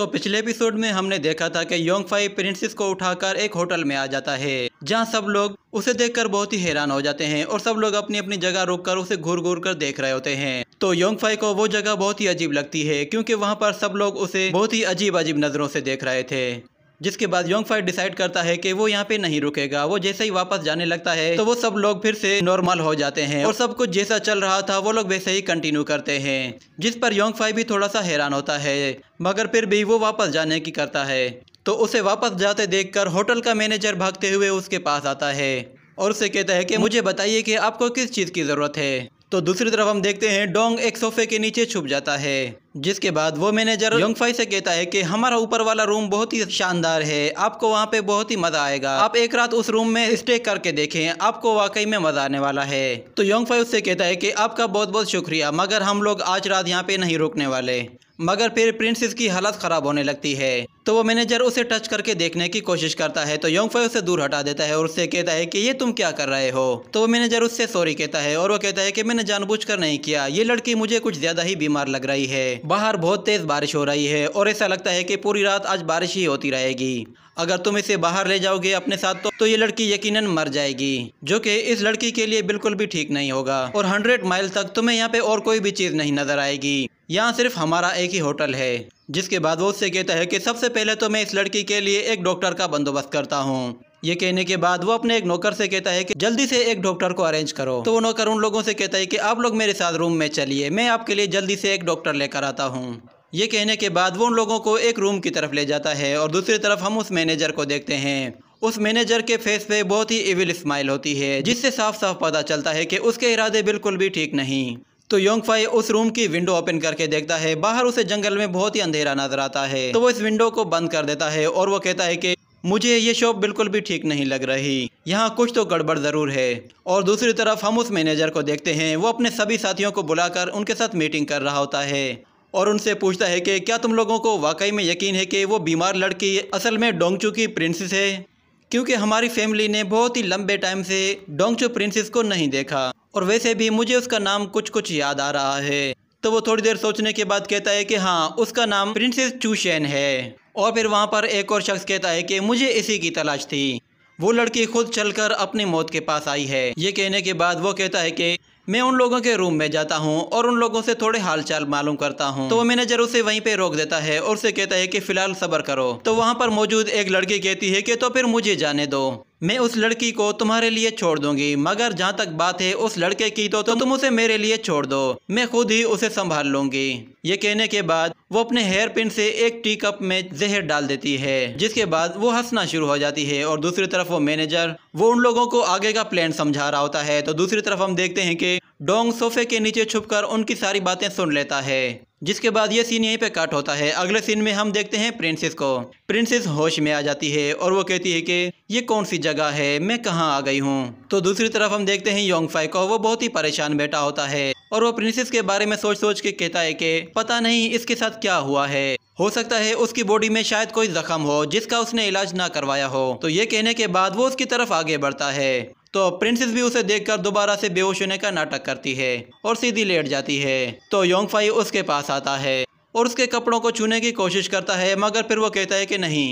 दोस्तों पिछले एपिसोड में हमने देखा था कि योंग फाई प्रिंसेस को उठाकर एक होटल में आ जाता है जहां सब लोग उसे देखकर बहुत ही हैरान हो जाते हैं और सब लोग अपनी अपनी जगह रोककर उसे घूर घूर कर देख रहे होते हैं तो योंग फाई को वो जगह बहुत ही अजीब लगती है क्योंकि वहाँ पर सब लोग उसे बहुत ही अजीब अजीब नजरों से देख रहे थे जिसके बाद योंग फाइट डिसाइड करता है कि वो यहाँ पे नहीं रुकेगा वो जैसे ही वापस जाने लगता है तो वो सब लोग फिर से नॉर्मल हो जाते हैं और सब कुछ जैसा चल रहा था वो लोग वैसे ही कंटिन्यू करते हैं जिस पर योंग फाई भी थोड़ा सा हैरान होता है मगर फिर भी वो वापस जाने की करता है तो उसे वापस जाते देख होटल का मैनेजर भागते हुए उसके पास आता है और उसे कहता है कि मुझे बताइए कि आपको किस चीज़ की ज़रूरत है तो दूसरी तरफ हम देखते हैं डोंग एक सोफे के नीचे छुप जाता है जिसके बाद वो मैनेजर योंगफाई से कहता है कि हमारा ऊपर वाला रूम बहुत ही शानदार है आपको वहाँ पे बहुत ही मज़ा आएगा आप एक रात उस रूम में स्टे करके देखें आपको वाकई में मज़ा आने वाला है तो योंगफाई उससे कहता है कि आपका बहुत बहुत शुक्रिया मगर हम लोग आज रात यहाँ पे नहीं रुकने वाले मगर फिर प्रिंसेस की हालत ख़राब होने लगती है तो वो मैनेजर उसे टच करके देखने की कोशिश करता है तो योंगफाई उसे दूर हटा देता है और उससे कहता है कि ये तुम क्या कर रहे हो तो वो मैनेजर उससे सॉरी कहता है और वो कहता है कि मैंने जानबूझकर नहीं किया ये लड़की मुझे कुछ ज्यादा ही बीमार लग रही है बाहर बहुत तेज बारिश हो रही है और ऐसा लगता है की पूरी रात आज बारिश ही होती रहेगी अगर तुम इसे बाहर ले जाओगे अपने साथ तो, तो, ये लड़की यकीनन मर जाएगी जो कि इस लड़की के लिए बिल्कुल भी ठीक नहीं होगा और हंड्रेड माइल तक तुम्हें यहाँ पे और कोई भी चीज़ नहीं नजर आएगी यहाँ सिर्फ हमारा एक ही होटल है जिसके बाद वो उससे कहता है कि सबसे पहले तो मैं इस लड़की के लिए एक डॉक्टर का बंदोबस्त करता हूँ ये कहने के बाद वो अपने एक नौकर से कहता है कि जल्दी से एक डॉक्टर को अरेंज करो तो वो नौकर उन लोगों से कहता है कि आप लोग मेरे साथ रूम में चलिए मैं आपके लिए जल्दी से एक डॉक्टर लेकर आता हूँ ये कहने के बाद वो उन लोगों को एक रूम की तरफ ले जाता है और दूसरी तरफ हम उस मैनेजर को देखते हैं उस मैनेजर के फेस पे बहुत ही इविल स्माइल होती है जिससे साफ साफ पता चलता है कि उसके इरादे बिल्कुल भी ठीक नहीं तो फाई उस रूम की विंडो ओपन करके देखता है बाहर उसे जंगल में बहुत ही अंधेरा नजर आता है तो वो इस विंडो को बंद कर देता है और वो कहता है कि मुझे ये शॉप बिल्कुल भी ठीक नहीं लग रही यहाँ कुछ तो गड़बड़ ज़रूर है और दूसरी तरफ हम उस मैनेजर को देखते हैं वो अपने सभी साथियों को बुलाकर उनके साथ मीटिंग कर रहा होता है और उनसे पूछता है कि क्या तुम लोगों को वाकई में यकीन है कि वो बीमार लड़की असल में डोंगचू की प्रिंसेस है क्योंकि हमारी फैमिली ने बहुत ही लंबे टाइम से डोंगचू प्रिंसेस को नहीं देखा और वैसे भी मुझे उसका नाम कुछ कुछ याद आ रहा है तो वो थोड़ी देर सोचने के बाद कहता है कि हाँ उसका नाम प्रिंसेस चूशेन है और फिर वहाँ पर एक और शख्स कहता है कि मुझे इसी की तलाश थी वो लड़की खुद चलकर अपनी मौत के पास आई है ये कहने के बाद वो कहता है कि मैं उन लोगों के रूम में जाता हूँ और उन लोगों से थोड़े हालचाल मालूम करता हूँ तो वो मैनेजर उसे वहीं पे रोक देता है और उसे कहता है कि फिलहाल सबर करो तो वहाँ पर मौजूद एक लड़की कहती है कि तो फिर मुझे जाने दो मैं उस लड़की को तुम्हारे लिए छोड़ दूंगी मगर जहाँ तक बात है उस लड़के की तो, तो तुम उसे मेरे लिए छोड़ दो मैं खुद ही उसे संभाल लूंगी ये कहने के बाद वो अपने हेयर पिन से एक टी कप में जहर डाल देती है जिसके बाद वो हंसना शुरू हो जाती है और दूसरी तरफ वो मैनेजर वो उन लोगों को आगे का प्लान समझा रहा होता है तो दूसरी तरफ हम देखते हैं कि डोंग सोफे के नीचे छुपकर उनकी सारी बातें सुन लेता है जिसके बाद ये सीन यहीं पे कट होता है अगले सीन में हम देखते हैं प्रिंसेस को प्रिंसेस होश में आ जाती है और वो कहती है कि ये कौन सी जगह है मैं कहाँ आ गई हूँ तो दूसरी तरफ हम देखते हैं फाई को वो बहुत ही परेशान बैठा होता है और वो प्रिंसेस के बारे में सोच सोच के कहता है कि पता नहीं इसके साथ क्या हुआ है हो सकता है उसकी बॉडी में शायद कोई जख्म हो जिसका उसने इलाज ना करवाया हो तो ये कहने के बाद वो उसकी तरफ आगे बढ़ता है तो प्रिंसेस भी उसे देखकर दोबारा से बेहोश होने का नाटक करती है और सीधी लेट जाती है तो योंगफाई उसके पास आता है और उसके कपड़ों को छूने की कोशिश करता है मगर फिर वो कहता है कि नहीं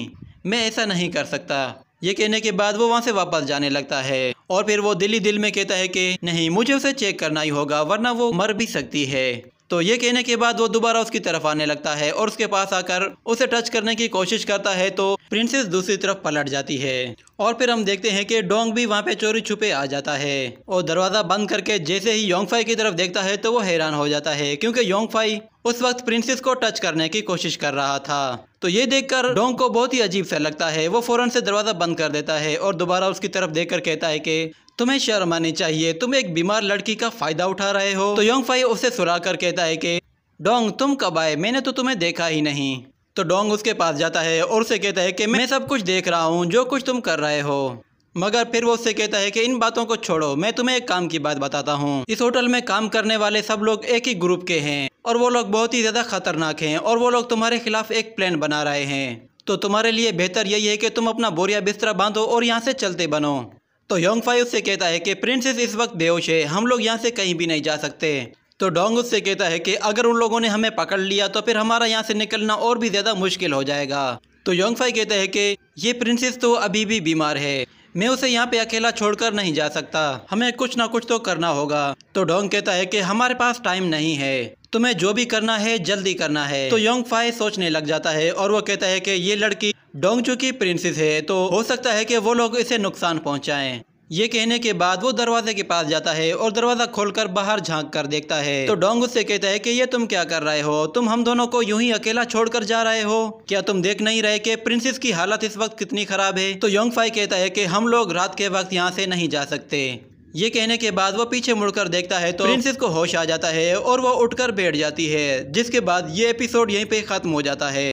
मैं ऐसा नहीं कर सकता ये कहने के बाद वो वहाँ से वापस जाने लगता है और फिर वो दिली दिल में कहता है कि नहीं मुझे उसे चेक करना ही होगा वरना वो मर भी सकती है तो ये कहने के बाद वो दोबारा उसकी तरफ आने लगता है और उसके पास आकर उसे टच करने की कोशिश करता है तो प्रिंसेस दूसरी तरफ पलट जाती है और फिर हम देखते हैं कि डोंग भी वहाँ पे चोरी छुपे आ जाता है और दरवाज़ा बंद करके जैसे ही योंग की तरफ देखता है तो वो हैरान हो जाता है क्योंकि योंग उस वक्त प्रिंसेस को टच करने की कोशिश कर रहा था तो ये देखकर डोंग को बहुत ही अजीब सा लगता है वो फ़ौरन से दरवाज़ा बंद कर देता है और दोबारा उसकी तरफ देख कहता है की तुम्हें शर्म आनी चाहिए तुम एक बीमार लड़की का फ़ायदा उठा रहे हो तो योंगफाई उसे सुरा कर कहता है की डोंग तुम कब आए मैंने तो तुम्हें देखा ही नहीं तो डोंग उसके पास जाता है और उसे कहता है कि मैं सब कुछ देख रहा हूँ जो कुछ तुम कर रहे हो मगर फिर वो उससे कहता है कि इन बातों को छोड़ो मैं तुम्हें एक काम की बात बताता हूँ इस होटल में काम करने वाले सब लोग एक ही ग्रुप के हैं और वो लोग बहुत ही ज़्यादा खतरनाक हैं और वो लोग तुम्हारे खिलाफ एक प्लान बना रहे हैं तो तुम्हारे लिए बेहतर यही है कि तुम अपना बोरिया बिस्तरा बांधो और यहाँ से चलते बनो तो फाई उससे कहता है कि प्रिंसेस इस वक्त बेहोश है हम लोग यहाँ से कहीं भी नहीं जा सकते तो डोंग उससे कहता है कि अगर उन लोगों ने हमें पकड़ लिया तो फिर हमारा यहाँ से निकलना और भी ज़्यादा मुश्किल हो जाएगा तो योंगफाई कहता है कि ये प्रिंसेस तो अभी भी बीमार है मैं उसे यहाँ पे अकेला छोड़कर नहीं जा सकता हमें कुछ ना कुछ तो करना होगा तो डोंग कहता है कि हमारे पास टाइम नहीं है तुम्हें जो भी करना है जल्दी करना है तो योंग फाई सोचने लग जाता है और वो कहता है कि ये लड़की डोंग चुकी प्रिंसेस है तो हो सकता है कि वो लोग इसे नुकसान पहुंचाएं ये कहने के बाद वो दरवाजे के पास जाता है और दरवाजा खोलकर बाहर झांक कर देखता है तो डोंग उससे कहता है कि ये तुम क्या कर रहे हो तुम हम दोनों को यूं ही अकेला छोड़कर जा रहे हो क्या तुम देख नहीं रहे कि प्रिंसेस की हालत इस वक्त कितनी खराब है तो योंग फाई कहता है कि हम लोग रात के वक्त यहाँ से नहीं जा सकते ये कहने के बाद वो पीछे मुड़कर देखता है तो प्रिंसेस को होश आ जाता है और वो उठकर बैठ जाती है जिसके बाद ये एपिसोड यहीं पे खत्म हो जाता है